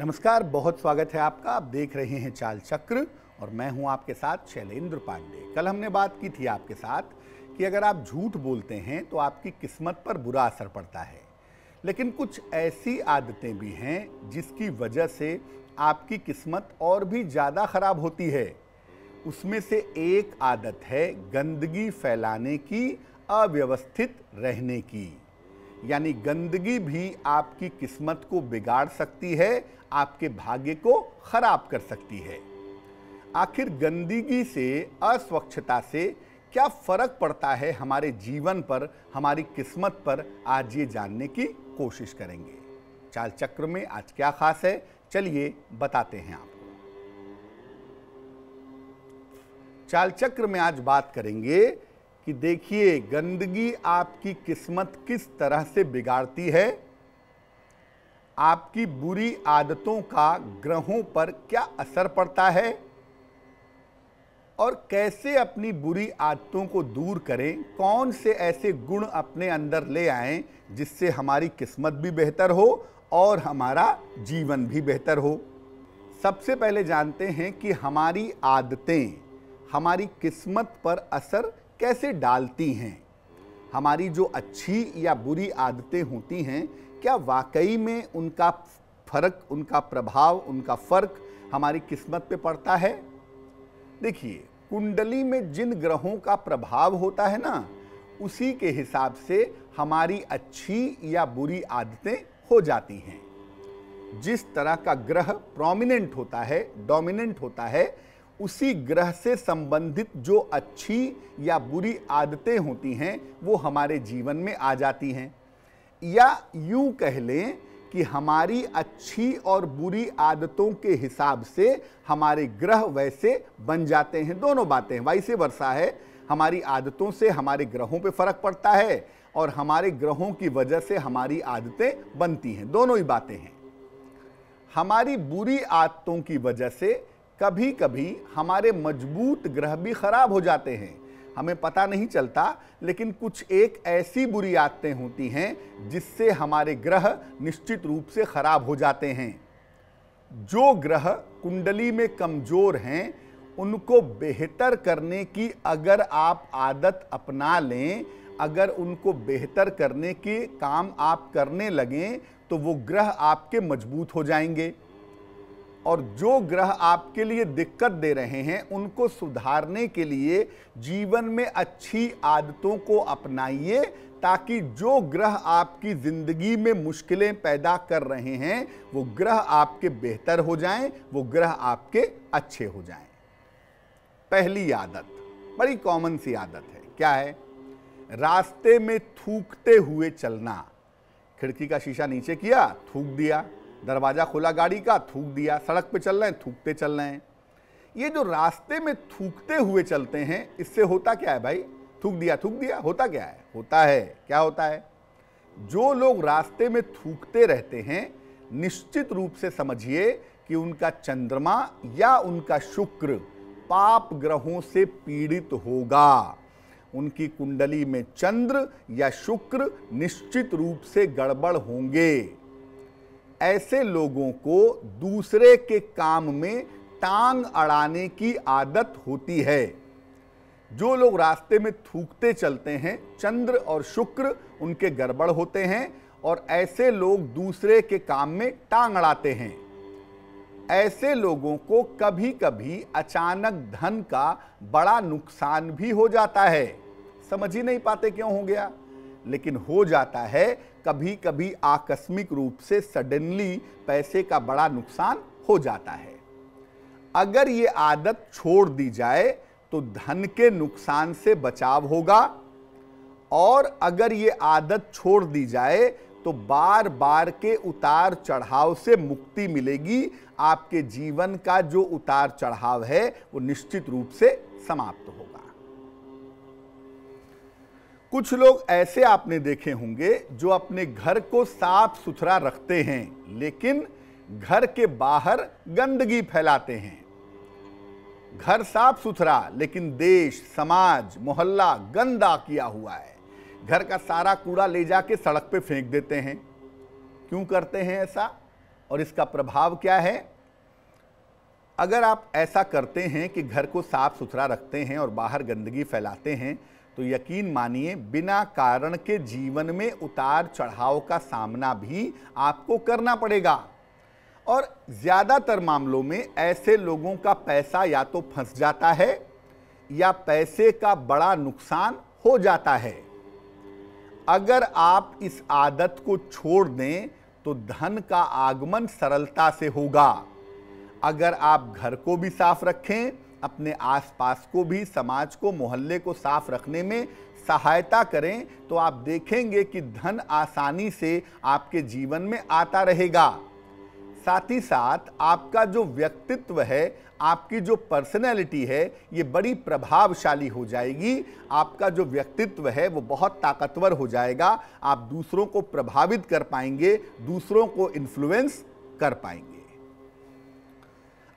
नमस्कार बहुत स्वागत है आपका आप देख रहे हैं चाल चक्र और मैं हूं आपके साथ शैलेंद्र पांडे कल हमने बात की थी आपके साथ कि अगर आप झूठ बोलते हैं तो आपकी किस्मत पर बुरा असर पड़ता है लेकिन कुछ ऐसी आदतें भी हैं जिसकी वजह से आपकी किस्मत और भी ज़्यादा ख़राब होती है उसमें से एक आदत है गंदगी फैलाने की अव्यवस्थित रहने की यानी गंदगी भी आपकी किस्मत को बिगाड़ सकती है आपके भाग्य को खराब कर सकती है आखिर गंदगी से अस्वच्छता से क्या फ़र्क पड़ता है हमारे जीवन पर हमारी किस्मत पर आज ये जानने की कोशिश करेंगे चाल चक्र में आज क्या खास है चलिए बताते हैं आपको चाल चक्र में आज बात करेंगे कि देखिए गंदगी आपकी किस्मत किस तरह से बिगाड़ती है आपकी बुरी आदतों का ग्रहों पर क्या असर पड़ता है और कैसे अपनी बुरी आदतों को दूर करें कौन से ऐसे गुण अपने अंदर ले आएं जिससे हमारी किस्मत भी बेहतर हो और हमारा जीवन भी बेहतर हो सबसे पहले जानते हैं कि हमारी आदतें हमारी किस्मत पर असर कैसे डालती हैं हमारी जो अच्छी या बुरी आदतें होती हैं क्या वाकई में उनका फर्क उनका प्रभाव उनका फर्क हमारी किस्मत पे पड़ता है देखिए कुंडली में जिन ग्रहों का प्रभाव होता है ना उसी के हिसाब से हमारी अच्छी या बुरी आदतें हो जाती हैं जिस तरह का ग्रह प्रोमिनेंट होता है डोमिनेंट होता है उसी ग्रह से संबंधित जो अच्छी या बुरी आदतें होती हैं वो हमारे जीवन में आ जाती हैं या यूं कह लें कि हमारी अच्छी और बुरी आदतों के हिसाब से हमारे ग्रह वैसे बन जाते हैं दोनों बातें वैसे वर्षा है हमारी आदतों से हमारे ग्रहों पे फर्क पड़ता है और हमारे ग्रहों की वजह से हमारी आदतें बनती हैं दोनों ही बातें हैं हमारी बुरी आदतों की वजह से कभी कभी हमारे मजबूत ग्रह भी खराब हो जाते हैं हमें पता नहीं चलता लेकिन कुछ एक ऐसी बुरी आदतें होती हैं जिससे हमारे ग्रह निश्चित रूप से खराब हो जाते हैं जो ग्रह कुंडली में कमज़ोर हैं उनको बेहतर करने की अगर आप आदत अपना लें अगर उनको बेहतर करने के काम आप करने लगें तो वो ग्रह आपके मजबूत हो जाएंगे और जो ग्रह आपके लिए दिक्कत दे रहे हैं उनको सुधारने के लिए जीवन में अच्छी आदतों को अपनाइए ताकि जो ग्रह आपकी ज़िंदगी में मुश्किलें पैदा कर रहे हैं वो ग्रह आपके बेहतर हो जाएं, वो ग्रह आपके अच्छे हो जाएं। पहली आदत बड़ी कॉमन सी आदत है क्या है रास्ते में थूकते हुए चलना खिड़की का शीशा नीचे किया थूक दिया दरवाज़ा खोला गाड़ी का थूक दिया सड़क पे चल रहे हैं थूकते चल रहे हैं ये जो रास्ते में थूकते हुए चलते हैं इससे होता क्या है भाई थूक दिया थूक दिया होता क्या है होता है क्या होता है जो लोग रास्ते में थूकते रहते हैं निश्चित रूप से समझिए कि उनका चंद्रमा या उनका शुक्र पाप ग्रहों से पीड़ित होगा उनकी कुंडली में चंद्र या शुक्र निश्चित रूप से गड़बड़ होंगे ऐसे लोगों को दूसरे के काम में टांग अड़ाने की आदत होती है जो लोग रास्ते में थूकते चलते हैं चंद्र और शुक्र उनके गड़बड़ होते हैं और ऐसे लोग दूसरे के काम में टांग अड़ाते हैं ऐसे लोगों को कभी कभी अचानक धन का बड़ा नुकसान भी हो जाता है समझ ही नहीं पाते क्यों हो गया लेकिन हो जाता है कभी कभी आकस्मिक रूप से सडनली पैसे का बड़ा नुकसान हो जाता है अगर ये आदत छोड़ दी जाए तो धन के नुकसान से बचाव होगा और अगर ये आदत छोड़ दी जाए तो बार बार के उतार चढ़ाव से मुक्ति मिलेगी आपके जीवन का जो उतार चढ़ाव है वो निश्चित रूप से समाप्त होगा कुछ लोग ऐसे आपने देखे होंगे जो अपने घर को साफ सुथरा रखते हैं लेकिन घर के बाहर गंदगी फैलाते हैं घर साफ सुथरा लेकिन देश समाज मोहल्ला गंदा किया हुआ है घर का सारा कूड़ा ले जाके सड़क पे फेंक देते हैं क्यों करते हैं ऐसा और इसका प्रभाव क्या है अगर आप ऐसा करते हैं कि घर को साफ सुथरा रखते हैं और बाहर गंदगी फैलाते हैं तो यकीन मानिए बिना कारण के जीवन में उतार चढ़ाव का सामना भी आपको करना पड़ेगा और ज़्यादातर मामलों में ऐसे लोगों का पैसा या तो फंस जाता है या पैसे का बड़ा नुकसान हो जाता है अगर आप इस आदत को छोड़ दें तो धन का आगमन सरलता से होगा अगर आप घर को भी साफ रखें अपने आसपास को भी समाज को मोहल्ले को साफ रखने में सहायता करें तो आप देखेंगे कि धन आसानी से आपके जीवन में आता रहेगा साथ ही साथ आपका जो व्यक्तित्व है आपकी जो पर्सनैलिटी है ये बड़ी प्रभावशाली हो जाएगी आपका जो व्यक्तित्व है वो बहुत ताकतवर हो जाएगा आप दूसरों को प्रभावित कर पाएंगे दूसरों को इन्फ्लुएंस कर पाएंगे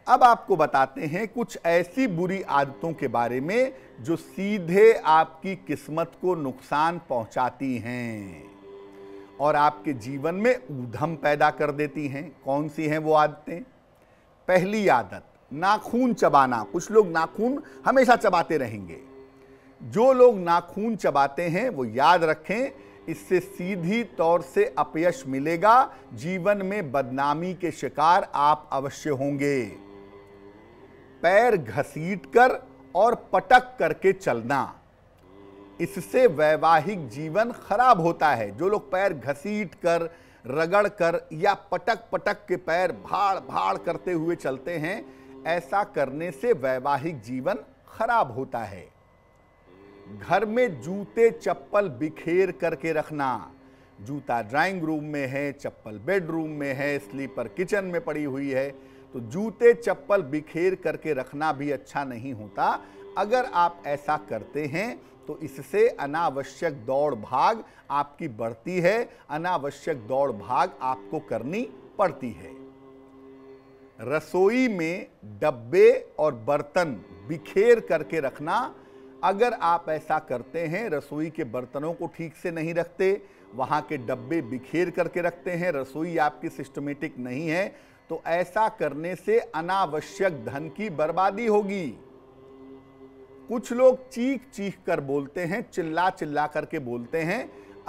अब आपको बताते हैं कुछ ऐसी बुरी आदतों के बारे में जो सीधे आपकी किस्मत को नुकसान पहुंचाती हैं और आपके जीवन में उधम पैदा कर देती हैं कौन सी हैं वो आदतें पहली आदत नाखून चबाना कुछ लोग नाखून हमेशा चबाते रहेंगे जो लोग नाखून चबाते हैं वो याद रखें इससे सीधी तौर से अपयश मिलेगा जीवन में बदनामी के शिकार आप अवश्य होंगे पैर घसीटकर और पटक करके चलना इससे वैवाहिक जीवन खराब होता है जो लोग पैर घसीट कर रगड़ कर या पटक पटक के पैर भाड़ भाड़ करते हुए चलते हैं ऐसा करने से वैवाहिक जीवन खराब होता है घर में जूते चप्पल बिखेर करके रखना जूता ड्राइंग रूम में है चप्पल बेडरूम में है स्लीपर किचन में पड़ी हुई है तो जूते चप्पल बिखेर करके रखना भी अच्छा नहीं होता अगर आप ऐसा करते हैं तो इससे अनावश्यक दौड़ भाग आपकी बढ़ती है अनावश्यक दौड़ भाग आपको करनी पड़ती है रसोई में डब्बे और बर्तन बिखेर करके रखना अगर आप ऐसा करते हैं रसोई के बर्तनों को ठीक से नहीं रखते वहाँ के डब्बे बिखेर करके रखते हैं रसोई आपकी सिस्टमेटिक नहीं है तो ऐसा करने से अनावश्यक धन की बर्बादी होगी कुछ लोग चीख चीख कर बोलते हैं चिल्ला चिल्ला करके बोलते हैं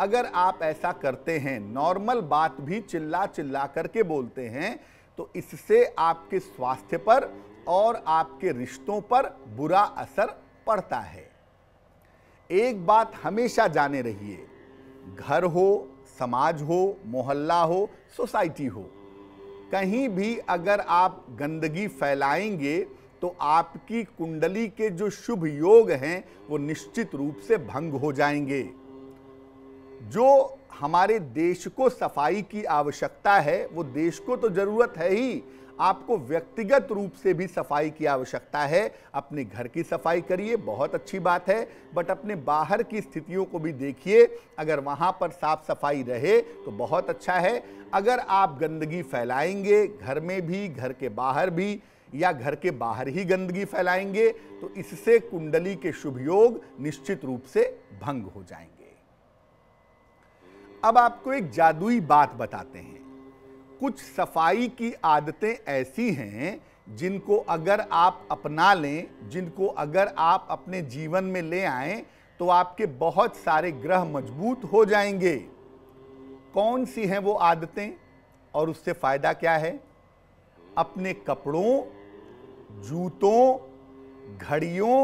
अगर आप ऐसा करते हैं नॉर्मल बात भी चिल्ला चिल्ला करके बोलते हैं तो इससे आपके स्वास्थ्य पर और आपके रिश्तों पर बुरा असर पड़ता है एक बात हमेशा जाने रहिए घर हो समाज हो मोहल्ला हो सोसाइटी हो कहीं भी अगर आप गंदगी फैलाएंगे तो आपकी कुंडली के जो शुभ योग हैं वो निश्चित रूप से भंग हो जाएंगे जो हमारे देश को सफाई की आवश्यकता है वो देश को तो ज़रूरत है ही आपको व्यक्तिगत रूप से भी सफाई की आवश्यकता है अपने घर की सफाई करिए बहुत अच्छी बात है बट अपने बाहर की स्थितियों को भी देखिए अगर वहाँ पर साफ सफाई रहे तो बहुत अच्छा है अगर आप गंदगी फैलाएंगे घर में भी घर के बाहर भी या घर के बाहर ही गंदगी फैलाएंगे तो इससे कुंडली के शुभ योग निश्चित रूप से भंग हो जाएंगे अब आपको एक जादुई बात बताते हैं कुछ सफाई की आदतें ऐसी हैं जिनको अगर आप अपना लें जिनको अगर आप अपने जीवन में ले आएं तो आपके बहुत सारे ग्रह मजबूत हो जाएंगे कौन सी हैं वो आदतें और उससे फ़ायदा क्या है अपने कपड़ों जूतों घड़ियों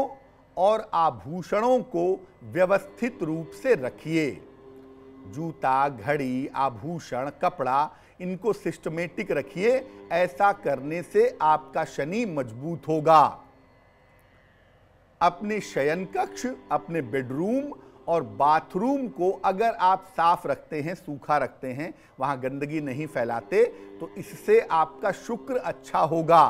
और आभूषणों को व्यवस्थित रूप से रखिए जूता घड़ी आभूषण कपड़ा इनको सिस्टमेटिक रखिए ऐसा करने से आपका शनि मजबूत होगा अपने शयन कक्ष अपने बेडरूम और बाथरूम को अगर आप साफ रखते हैं सूखा रखते हैं वहां गंदगी नहीं फैलाते तो इससे आपका शुक्र अच्छा होगा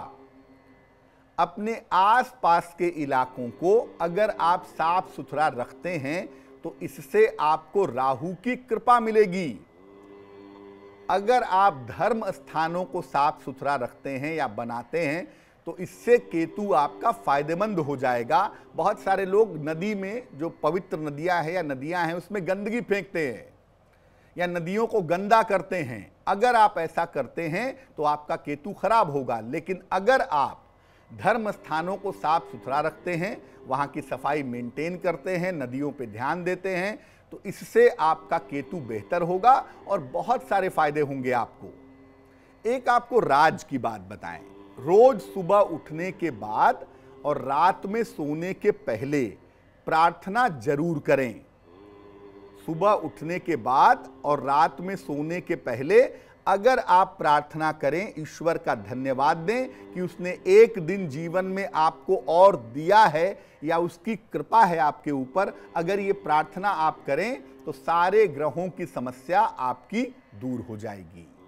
अपने आसपास के इलाकों को अगर आप साफ सुथरा रखते हैं तो इससे आपको राहु की कृपा मिलेगी अगर आप धर्म स्थानों को साफ सुथरा रखते हैं या बनाते हैं तो इससे केतु आपका फायदेमंद हो जाएगा बहुत सारे लोग नदी में जो पवित्र नदियां हैं या नदियां हैं उसमें गंदगी फेंकते हैं या नदियों को गंदा करते हैं अगर आप ऐसा करते हैं तो आपका केतु खराब होगा लेकिन अगर आप धर्म स्थानों को साफ सुथरा रखते हैं वहाँ की सफाई मेंटेन करते हैं नदियों पे ध्यान देते हैं तो इससे आपका केतु बेहतर होगा और बहुत सारे फायदे होंगे आपको एक आपको राज की बात बताएं रोज सुबह उठने के बाद और रात में सोने के पहले प्रार्थना जरूर करें सुबह उठने के बाद और रात में सोने के पहले अगर आप प्रार्थना करें ईश्वर का धन्यवाद दें कि उसने एक दिन जीवन में आपको और दिया है या उसकी कृपा है आपके ऊपर अगर ये प्रार्थना आप करें तो सारे ग्रहों की समस्या आपकी दूर हो जाएगी